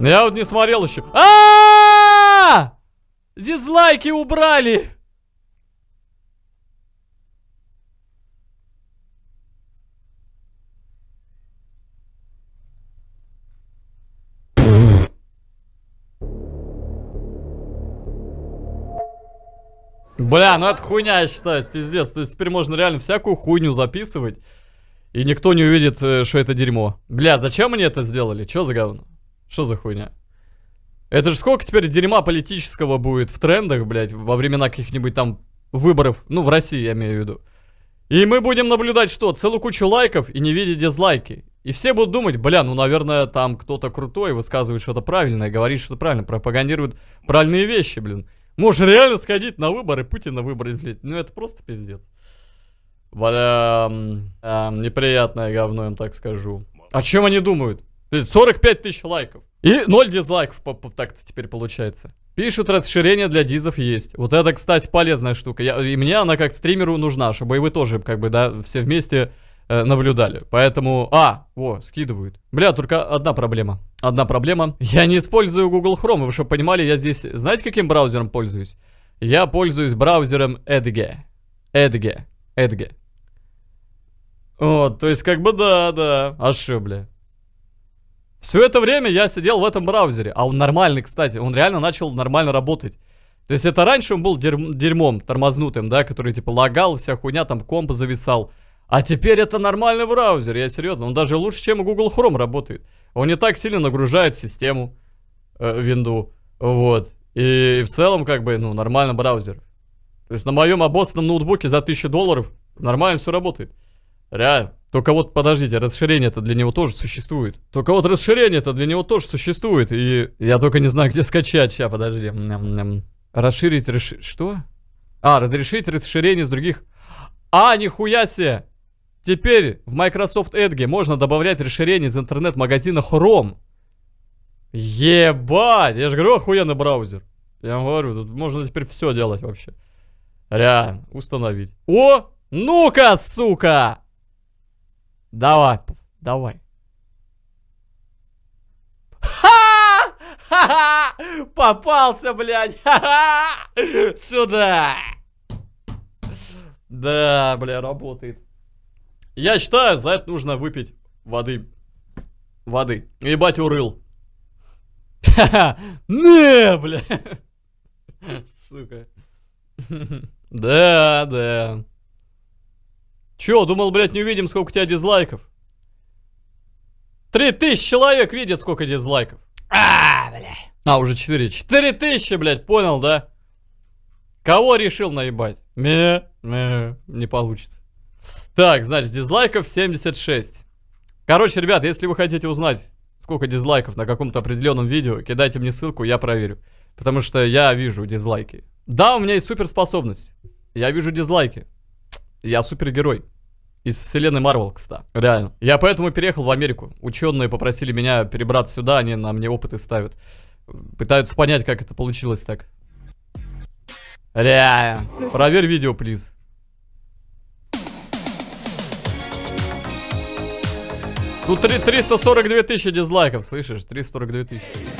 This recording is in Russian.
Я вот не смотрел еще. А! Дизлайки убрали! Бля, ну это хуйня, я считаю, пиздец. То есть теперь можно реально всякую хуйню записывать, и никто не увидит, э, что это дерьмо. Бля, зачем они это сделали? Чё за говно? Что за хуйня? Это же сколько теперь дерьма политического будет в трендах, блядь, во времена каких-нибудь там выборов, ну, в России, я имею в виду. И мы будем наблюдать что? Целую кучу лайков и не видеть дизлайки. И все будут думать, бля, ну, наверное, там кто-то крутой высказывает что-то правильное, говорит что-то правильно, пропагандирует правильные вещи, блин. Можно реально сходить на выборы, Путина выбрать, блядь. Ну, это просто пиздец. Бля, эм, неприятное говно, я так скажу. О чем они думают? 45 тысяч лайков. И 0 дизлайков так-то теперь получается. Пишут, расширение для дизов есть. Вот это, кстати, полезная штука. Я, и мне она как стримеру нужна, чтобы и вы тоже, как бы, да, все вместе э, наблюдали. Поэтому... А, о, скидывают. Бля, только одна проблема. Одна проблема. Я не использую Google Chrome. Вы что, понимали, я здесь... Знаете, каким браузером пользуюсь? Я пользуюсь браузером Edge. Edge. Edge. Вот, то есть, как бы, да, да. А шо, бля? Все это время я сидел в этом браузере. А он нормальный, кстати. Он реально начал нормально работать. То есть это раньше он был дерь дерьмом тормознутым, да, который типа лагал, вся хуйня, там комп зависал. А теперь это нормальный браузер, я серьезно. Он даже лучше, чем Google Chrome работает. Он не так сильно нагружает систему э, винду. Вот. И, и в целом, как бы, ну, нормальный браузер. То есть на моем обоссанном ноутбуке за 1000 долларов нормально все работает. Реально. Только вот, подождите, расширение-то для него тоже существует. Только вот расширение-то для него тоже существует. И я только не знаю, где скачать. Сейчас, подожди. Ням Расширить, расш... Что? А, разрешить расширение с других... А, нихуя себе! Теперь в Microsoft Edge можно добавлять расширение из интернет-магазина Chrome. Ебать! Я же говорю, охуенный браузер. Я вам говорю, тут можно теперь все делать вообще. Реально, установить. О! Ну-ка, сука! Давай, давай. Ха! ха Попался, блядь! Ха-ха! Сюда! Да, бля, работает. Я считаю, за это нужно выпить воды. Воды. Ебать, урыл. Не, бля. Сука. Да, да. Чё, думал, блядь, не увидим, сколько у тебя дизлайков? Три тысячи человек видят, сколько дизлайков. А, блядь. А, уже четыре. Четыре тысячи, блядь, понял, да? Кого решил наебать? Ме, ме, не получится. Так, значит, дизлайков 76. Короче, ребят, если вы хотите узнать, сколько дизлайков на каком-то определенном видео, кидайте мне ссылку, я проверю. Потому что я вижу дизлайки. Да, у меня есть суперспособность. Я вижу дизлайки. Я супергерой. Из вселенной Марвел, кстати. Реально. Я поэтому переехал в Америку. Ученые попросили меня перебраться сюда, они на мне опыты ставят. Пытаются понять, как это получилось так. Реально. Проверь видео, плиз. Тут 3 342 тысячи дизлайков, слышишь? 342 тысячи.